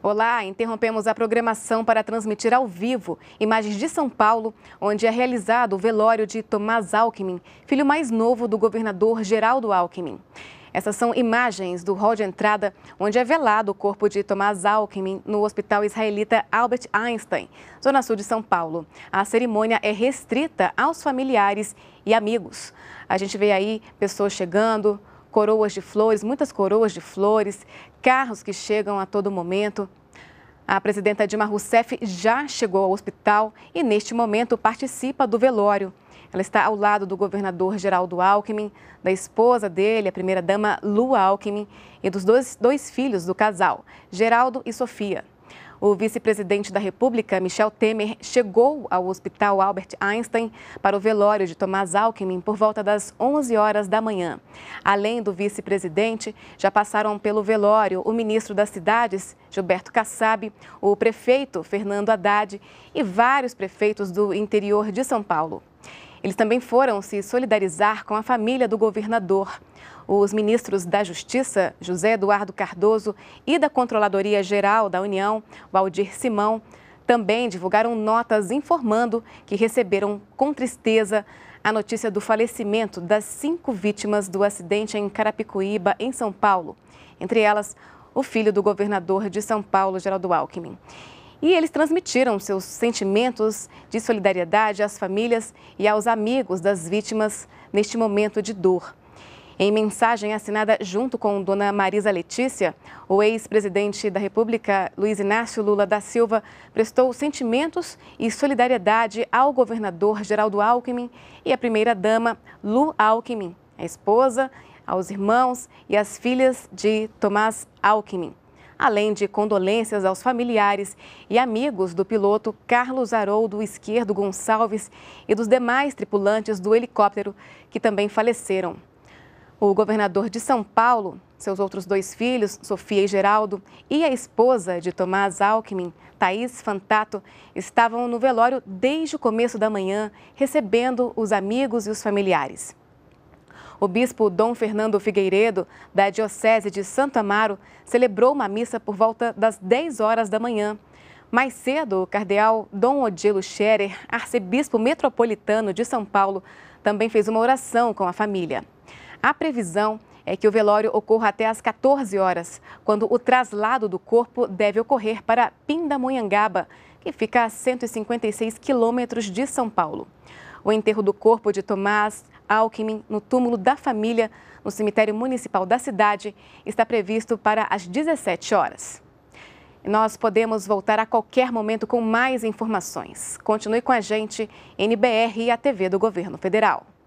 Olá, interrompemos a programação para transmitir ao vivo imagens de São Paulo, onde é realizado o velório de Tomás Alckmin, filho mais novo do governador Geraldo Alckmin. Essas são imagens do hall de entrada, onde é velado o corpo de Tomás Alckmin no Hospital Israelita Albert Einstein, Zona Sul de São Paulo. A cerimônia é restrita aos familiares e amigos. A gente vê aí pessoas chegando, coroas de flores, muitas coroas de flores, carros que chegam a todo momento. A presidenta Dilma Rousseff já chegou ao hospital e, neste momento, participa do velório. Ela está ao lado do governador Geraldo Alckmin, da esposa dele, a primeira-dama Lu Alckmin, e dos dois, dois filhos do casal, Geraldo e Sofia. O vice-presidente da República, Michel Temer, chegou ao Hospital Albert Einstein para o velório de Tomás Alckmin por volta das 11 horas da manhã. Além do vice-presidente, já passaram pelo velório o ministro das Cidades, Gilberto Kassab, o prefeito Fernando Haddad e vários prefeitos do interior de São Paulo. Eles também foram se solidarizar com a família do governador. Os ministros da Justiça, José Eduardo Cardoso, e da Controladoria Geral da União, Valdir Simão, também divulgaram notas informando que receberam com tristeza a notícia do falecimento das cinco vítimas do acidente em Carapicuíba, em São Paulo. Entre elas, o filho do governador de São Paulo, Geraldo Alckmin. E eles transmitiram seus sentimentos de solidariedade às famílias e aos amigos das vítimas neste momento de dor. Em mensagem assinada junto com Dona Marisa Letícia, o ex-presidente da República, Luiz Inácio Lula da Silva, prestou sentimentos e solidariedade ao governador Geraldo Alckmin e à primeira-dama Lu Alckmin, a esposa, aos irmãos e às filhas de Tomás Alckmin além de condolências aos familiares e amigos do piloto Carlos Haroldo Esquerdo Gonçalves e dos demais tripulantes do helicóptero que também faleceram. O governador de São Paulo, seus outros dois filhos, Sofia e Geraldo, e a esposa de Tomás Alckmin, Thaís Fantato, estavam no velório desde o começo da manhã, recebendo os amigos e os familiares. O bispo Dom Fernando Figueiredo, da Diocese de Santo Amaro, celebrou uma missa por volta das 10 horas da manhã. Mais cedo, o cardeal Dom Odilo Scherer, arcebispo metropolitano de São Paulo, também fez uma oração com a família. A previsão é que o velório ocorra até às 14 horas, quando o traslado do corpo deve ocorrer para Pindamonhangaba, que fica a 156 quilômetros de São Paulo. O enterro do corpo de Tomás Alckmin no túmulo da família, no cemitério municipal da cidade, está previsto para as 17 horas. Nós podemos voltar a qualquer momento com mais informações. Continue com a gente, NBR e a TV do Governo Federal.